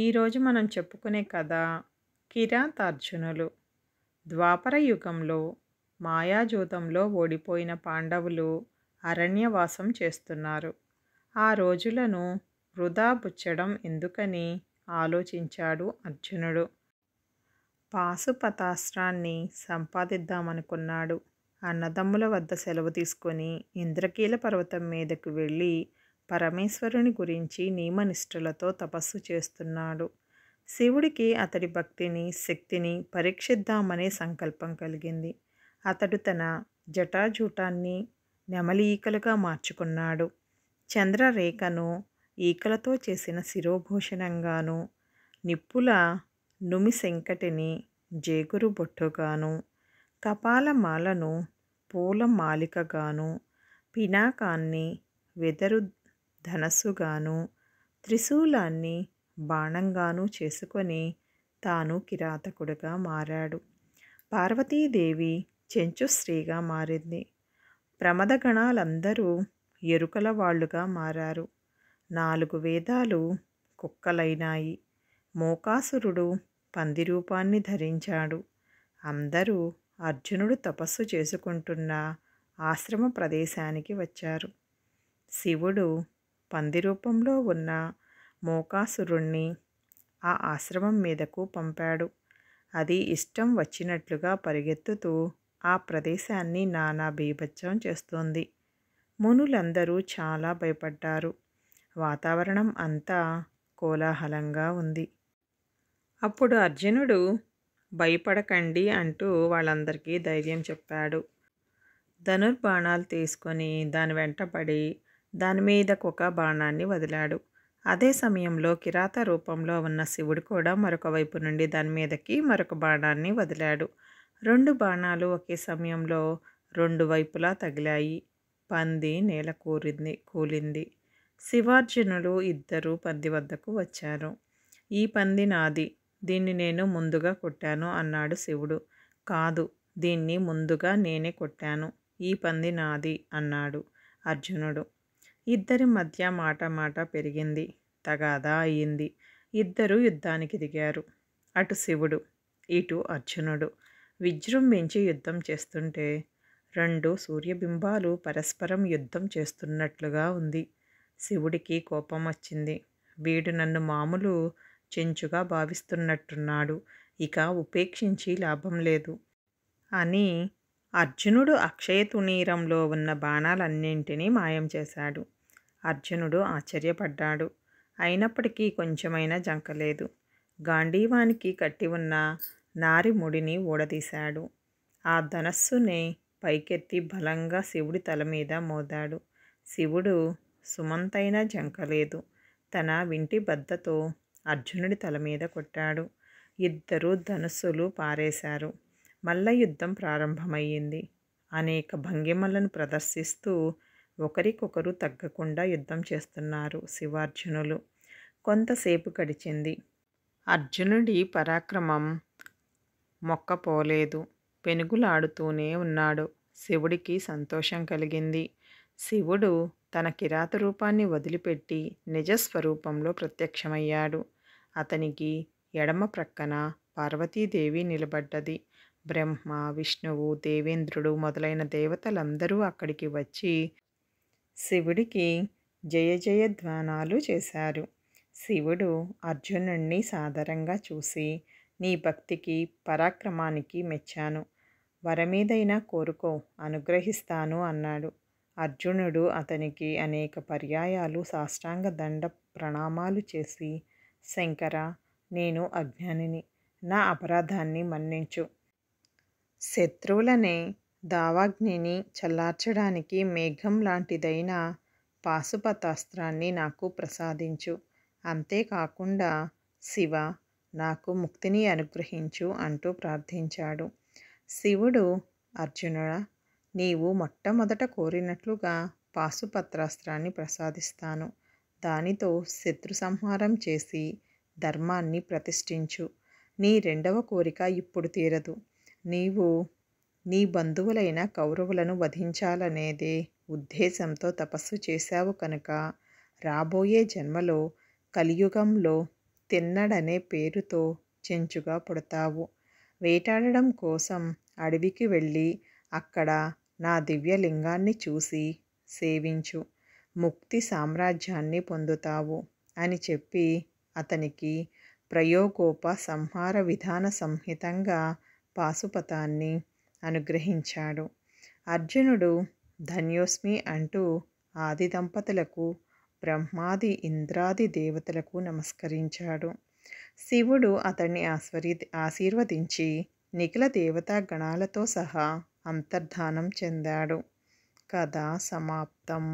ఈరోజు మనం చెప్పుకునే కథ కిరాతార్జునులు ద్వాపర యుగంలో మాయాజూతంలో ఓడిపోయిన పాండవులు అరణ్యవాసం చేస్తున్నారు ఆ రోజులను వృధా బుచ్చడం ఎందుకని ఆలోచించాడు అర్జునుడు పాశుపతాస్త్రాన్ని సంపాదిద్దామనుకున్నాడు అన్నదమ్ముల వద్ద సెలవు తీసుకొని ఇంద్రకీల పర్వతం మీదకు వెళ్ళి పరమేశ్వరుని గురించి నియమనిష్ఠులతో తపస్సు చేస్తున్నాడు శివుడికి అతడి భక్తిని శక్తిని పరీక్షిద్దామనే సంకల్పం కలిగింది అతడు తన జటాజూటాన్ని నెమలి ఈకలుగా మార్చుకున్నాడు చంద్రరేఖను ఈకలతో చేసిన శిరోభూషణంగాను నిప్పుల నుమిశంకటిని జేగురు బొట్టుగాను కపాలమాలను పూల మాలికగాను పినాకాన్ని వెదరు ధనస్సుగాను త్రిశూలాన్ని బాణంగాను చేసుకొని తాను కిరాతకుడుగా మారాడు పార్వతీదేవి చెంచుశ్రీగా మారింది ప్రమదగణాలందరూ ఎరుకల వాళ్ళుగా మారారు నాలుగు వేదాలు కుక్కలైనాయి మోకాసురుడు పంది రూపాన్ని ధరించాడు అందరూ అర్జునుడు తపస్సు చేసుకుంటున్న ఆశ్రమ ప్రదేశానికి వచ్చారు శివుడు పంది రూపంలో ఉన్న మోకాసురుణ్ణి ఆ ఆశ్రమం మీదకు పంపాడు అది ఇష్టం వచ్చినట్లుగా పరిగెత్తుతూ ఆ ప్రదేశాన్ని నానా బీభత్సం చేస్తోంది మునులందరూ చాలా భయపడ్డారు వాతావరణం అంతా కోలాహలంగా ఉంది అప్పుడు అర్జునుడు భయపడకండి అంటూ వాళ్ళందరికీ ధైర్యం చెప్పాడు ధనుర్బాణాలు తీసుకొని దాని వెంటబడి దాని మీదకు ఒక బాణాన్ని వదిలాడు అదే సమయంలో కిరాత రూపంలో ఉన్న శివుడు కూడా మరొక వైపు నుండి దాని మీదకి మరొక బాణాన్ని వదిలాడు రెండు బాణాలు ఒకే సమయంలో రెండు వైపులా తగిలాయి పంది నేల కూరింది కూలింది శివార్జునులు ఇద్దరు పంది వద్దకు వచ్చారు ఈ పంది నాది దీన్ని నేను ముందుగా కొట్టాను అన్నాడు శివుడు కాదు దీన్ని ముందుగా నేనే కొట్టాను ఈ పంది నాది అన్నాడు అర్జునుడు ఇద్దరి మధ్య మాట మాట పెరిగింది తగాదా అయింది ఇద్దరు యుద్ధానికి దిగారు అటు శివుడు ఇటు అర్జునుడు విజృంభించి యుద్ధం చేస్తుంటే రెండు సూర్యబింబాలు పరస్పరం యుద్ధం చేస్తున్నట్లుగా ఉంది శివుడికి కోపం వచ్చింది వీడు నన్ను మామూలు చెంచుగా భావిస్తున్నట్టున్నాడు ఇక ఉపేక్షించి లాభం లేదు అని అర్జునుడు అక్షయ తునీరంలో ఉన్న బాణాలన్నింటినీ మాయం చేశాడు అర్జునుడు ఆశ్చర్యపడ్డాడు అయినప్పటికీ కొంచెమైనా జంకలేదు గాంధీవానికి కట్టి ఉన్న నారి ముడిని ఊడదీశాడు ఆ ధనస్సుని పైకెత్తి బలంగా శివుడి తల మీద మోదాడు శివుడు సుమంతైనా జంకలేదు తన వింటి బద్దతో అర్జునుడి తల మీద కొట్టాడు ఇద్దరు ధనుస్సులు పారేశారు మల్ల యుద్ధం ప్రారంభమయ్యింది అనేక భంగిమలను ప్రదర్శిస్తూ ఒకరికొకరు తగ్గకుండా యుద్ధం చేస్తున్నారు శివార్జునులు కొంతసేపు గడిచింది అర్జునుడి పరాక్రమం మొక్కపోలేదు పెనుగులాడుతూనే ఉన్నాడు శివుడికి సంతోషం కలిగింది శివుడు తన కిరాత రూపాన్ని వదిలిపెట్టి నిజస్వరూపంలో ప్రత్యక్షమయ్యాడు అతనికి ఎడమ ప్రక్కన పార్వతీదేవి నిలబడ్డది బ్రహ్మ విష్ణువు దేవేంద్రుడు మొదలైన దేవతలందరూ అక్కడికి వచ్చి శివుడికి జయ జయధ్వానాలు చేశారు శివుడు అర్జునుణ్ణి సాదరంగా చూసి నీ భక్తికి పరాక్రమానికి మెచ్చాను వరమీదైనా కోరుకో అనుగ్రహిస్తాను అన్నాడు అర్జునుడు అతనికి అనేక పర్యాయాలు సాష్టాంగ దండ ప్రణామాలు చేసి శంకర నేను అజ్ఞానిని నా అపరాధాన్ని మన్నించు శత్రువులనే దావాగ్నిని చల్లార్చడానికి మేఘం లాంటిదైన పాశుపతాస్త్రాన్ని నాకు ప్రసాదించు అంతేకాకుండా శివ నాకు ముక్తిని అనుగ్రహించు అంటూ ప్రార్థించాడు శివుడు అర్జునుడా నీవు మొట్టమొదట కోరినట్లుగా పాశుపత్రాస్త్రాన్ని ప్రసాదిస్తాను దానితో శత్రు సంహారం చేసి ధర్మాన్ని ప్రతిష్ఠించు నీ రెండవ కోరిక ఇప్పుడు తీరదు నీవు నీ బంధువులైన కౌరవులను వధించాలనేదే ఉద్దేశంతో తపస్సు చేశావు కనుక రాబోయే జన్మలో కలియుగంలో తిన్నడనే పేరుతో చెంచుగా పుడతావు వేటాడడం కోసం అడవికి వెళ్ళి అక్కడ నా దివ్యలింగాన్ని చూసి సేవించు ముక్తి సామ్రాజ్యాన్ని పొందుతావు అని చెప్పి అతనికి ప్రయోగోప సంహార విధాన సంహితంగా పాశుపతాన్ని అనుగ్రహించాడు అర్జునుడు ధన్యోస్మి అంటూ ఆది దంపతులకు బ్రహ్మాది ఇంద్రాది దేవతలకు నమస్కరించాడు శివుడు అతన్ని ఆశ్వరి ఆశీర్వదించి నిఖిల దేవతా గణాలతో సహా అంతర్ధానం చెందాడు కథ సమాప్తం